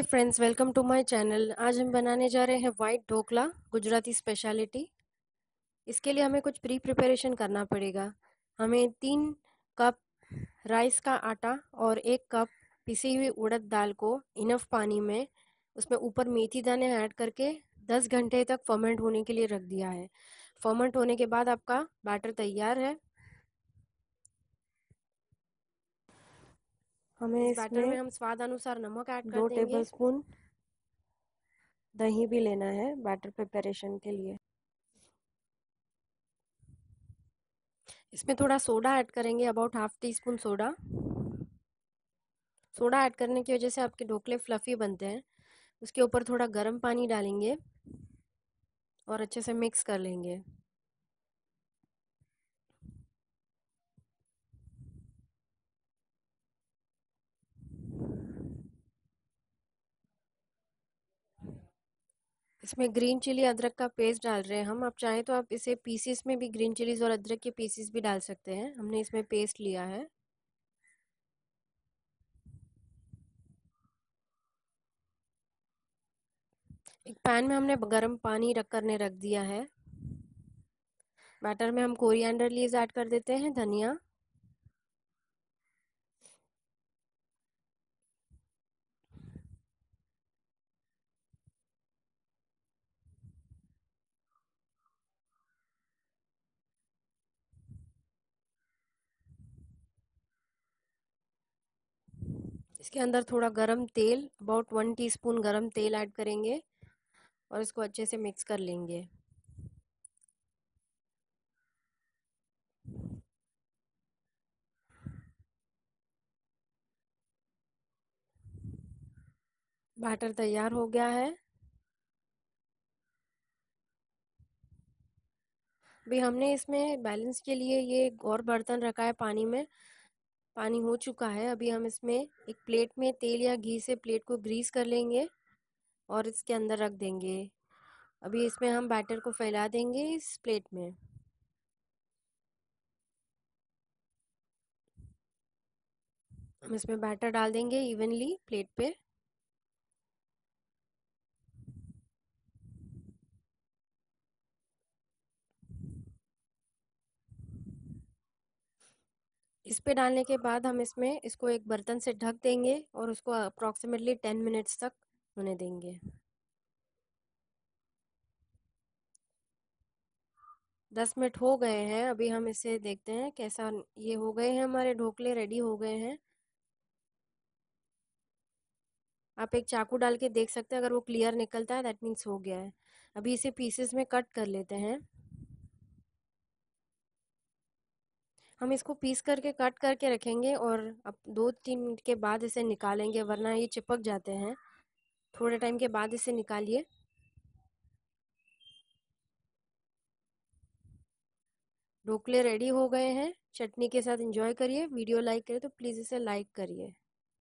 hi friends welcome to my channel आज हम बनाने जा रहे हैं वाइट ढोकला गुजराती स्पेशलिटी इसके लिए हमें कुछ प्री प्रिपरेशन करना पड़ेगा हमें तीन कप राइस का आटा और एक कप पिसी हुई उड़द दाल को इनफ पानी में उसमें ऊपर मेथी दाने ऐड करके 10 घंटे तक फर्मेंट होने के लिए रख दिया है फर्मेंट होने के बाद आपका बैटर तैयार है हमें इस बैटर में हम स्वाद अनुसार नमक ऐड कर दो टेबल स्पून दही भी लेना है बैटर प्रिपरेशन के लिए इसमें थोड़ा सोडा ऐड करेंगे about half teaspoon soda soda add करने की वजह से आपके ढोकले फ्लफ़ी बनते हैं उसके ऊपर थोड़ा गर्म पानी डालेंगे और अच्छे से मिक्स कर लेंगे इसमें ग्रीन चिली अदरक का पेस्ट डाल रहे हैं हम आप चाहें तो आप इसे पीसीस में भी ग्रीन चिलीज़ और अदरक के पीसीस भी डाल सकते हैं हमने इसमें पेस्ट लिया है एक पैन में हमने गर्म पानी रख करने रख दिया है बैटर में हम कोरिएंडर लीव्स ऐड कर देते हैं धनिया इसके अंदर थोड़ा गरम तेल अबाउट वन टीस्पून गरम तेल ऐड करेंगे और इसको अच्छे से मिक्स कर लेंगे बैटर तैयार हो गया है अभी हमने इसमें बैलेंस के लिए ये एक और बर्तन रखा है पानी में पानी हो चुका है अभी हम इसमें एक प्लेट में तेल या घी से प्लेट को ग्रीस कर लेंगे और इसके अंदर रख देंगे अभी इसमें हम बैटर को फैला देंगे इस प्लेट में हम इसमें बैटर डाल देंगे इवनली प्लेट पे इस पे डालने के बाद हम इसमें इसको एक बर्तन से ढक देंगे और उसको अप्रॉक्सीमेटली टेन मिनट्स तक होने देंगे दस मिनट हो गए हैं अभी हम इसे देखते हैं कैसा ये हो गए हैं हमारे ढोकले रेडी हो गए हैं आप एक चाकू डाल के देख सकते हैं अगर वो क्लियर निकलता है दैट मीन्स हो गया है अभी इसे पीसेस में कट कर लेते हैं हम इसको पीस करके कट करके रखेंगे और अब दो तीन मिनट के बाद इसे निकालेंगे वरना ये चिपक जाते हैं थोड़े टाइम के बाद इसे निकालिए ढोकले रेडी हो गए हैं चटनी के साथ एंजॉय करिए वीडियो लाइक करें तो प्लीज़ इसे लाइक करिए